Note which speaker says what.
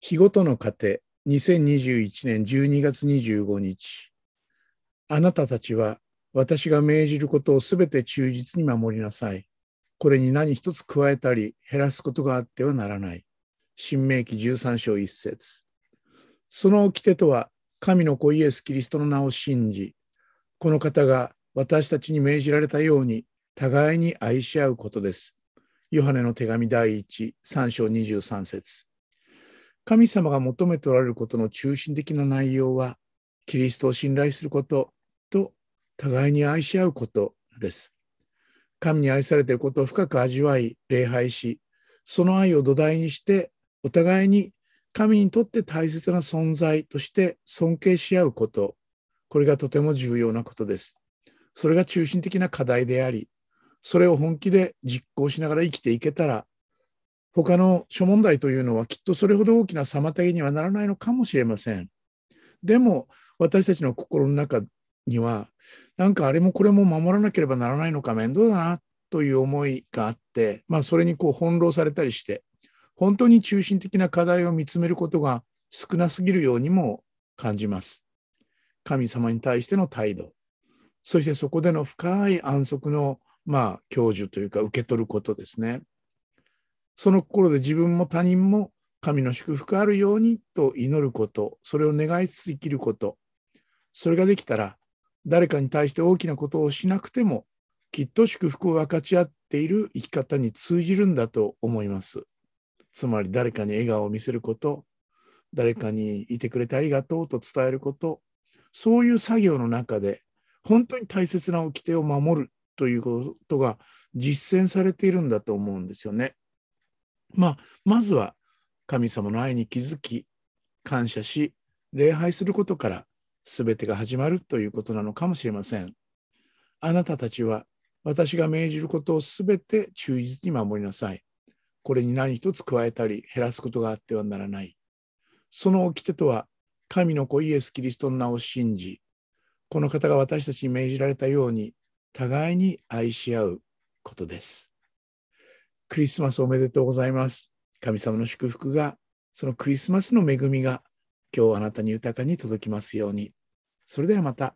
Speaker 1: 日ごとの糧2021年12月25日あなたたちは私が命じることをすべて忠実に守りなさい。これに何一つ加えたり減らすことがあってはならない。新明記13章1節その掟とは神の子イエス・キリストの名を信じ、この方が私たちに命じられたように互いに愛し合うことです。ヨハネの手紙第13章23節神様が求めておられることの中心的な内容は、キリストを信頼することと互いに愛し合うことです。神に愛されていることを深く味わい、礼拝し、その愛を土台にして、お互いに神にとって大切な存在として尊敬し合うこと、これがとても重要なことです。それが中心的な課題であり、それを本気で実行しながら生きていけたら、他の諸問題というのはきっとそれほど大きな妨げにはならないのかもしれません。でも私たちの心の中にはなんかあれもこれも守らなければならないのか面倒だなという思いがあって、まあ、それにこう翻弄されたりして本当に中心的な課題を見つめることが少なすぎるようにも感じます。神様に対しての態度そしてそこでの深い安息のまあ教授というか受け取ることですね。その心で自分も他人も神の祝福あるようにと祈ること、それを願いつつ生きること、それができたら、誰かに対して大きなことをしなくても、きっと祝福を分かち合っている生き方に通じるんだと思います。つまり誰かに笑顔を見せること、誰かにいてくれてありがとうと伝えること、そういう作業の中で、本当に大切な掟を守るということが実践されているんだと思うんですよね。まあ、まずは神様の愛に気づき、感謝し、礼拝することから全てが始まるということなのかもしれません。あなたたちは私が命じることを全て忠実に守りなさい。これに何一つ加えたり減らすことがあってはならない。その掟とは、神の子イエス・キリストの名を信じ、この方が私たちに命じられたように、互いに愛し合うことです。クリスマスおめでとうございます。神様の祝福が、そのクリスマスの恵みが、今日あなたに豊かに届きますように。それではまた。